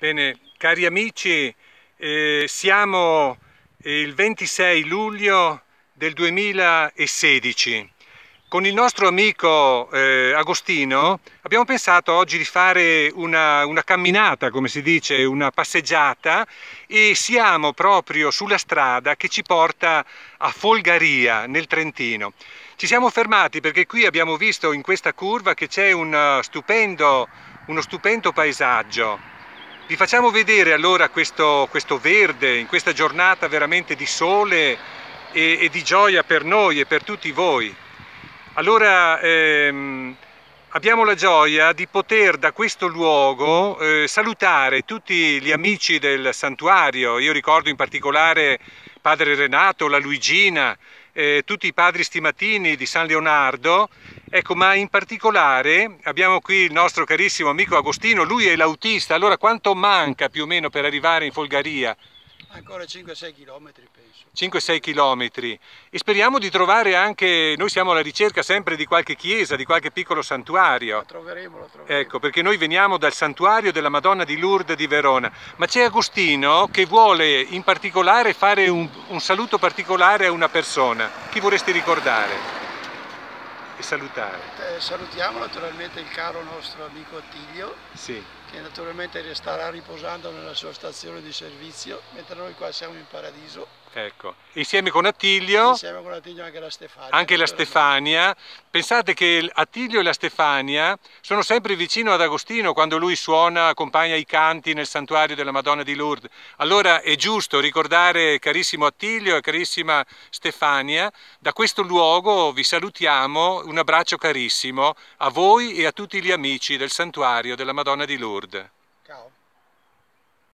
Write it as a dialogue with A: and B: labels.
A: Bene, cari amici, eh, siamo il 26 luglio del 2016. Con il nostro amico eh, Agostino abbiamo pensato oggi di fare una, una camminata, come si dice, una passeggiata e siamo proprio sulla strada che ci porta a Folgaria, nel Trentino. Ci siamo fermati perché qui abbiamo visto in questa curva che c'è uno stupendo paesaggio vi facciamo vedere allora questo, questo verde in questa giornata veramente di sole e, e, di gioia per noi e per tutti voi. Allora ehm, abbiamo la gioia di poter da questo luogo eh, salutare tutti gli amici del santuario. Io ricordo in particolare padre Renato, la Luigina, eh, tutti i padri stimatini di San Leonardo Ecco, ma in particolare abbiamo qui il nostro carissimo amico Agostino, lui è l'autista, allora quanto manca più o meno per arrivare in Folgaria?
B: Ancora 5-6 km
A: penso. 5-6 km e speriamo di trovare anche, noi siamo alla ricerca sempre di qualche chiesa, di qualche piccolo santuario. La troveremo, lo troveremo. Ecco, perché noi veniamo dal santuario della Madonna di Lourdes di Verona, ma c'è Agostino che vuole in particolare fare un, un saluto particolare a una persona. Chi vorresti ricordare? Sì e salutare.
B: Eh, salutiamo naturalmente il caro nostro amico Attilio, sì. che naturalmente resterà riposando nella sua stazione di servizio, mentre noi qua siamo in paradiso.
A: Ecco, insieme con Attilio, insieme
B: con Attilio anche la Stefania.
A: Anche la Stefania. Pensate che Attilio e la Stefania sono sempre vicino ad Agostino quando lui suona, accompagna i canti nel santuario della Madonna di Lourdes. Allora è giusto ricordare, carissimo Attilio e carissima Stefania, da questo luogo vi salutiamo un abbraccio carissimo a voi e a tutti gli amici del santuario della Madonna di Lourdes. Ciao.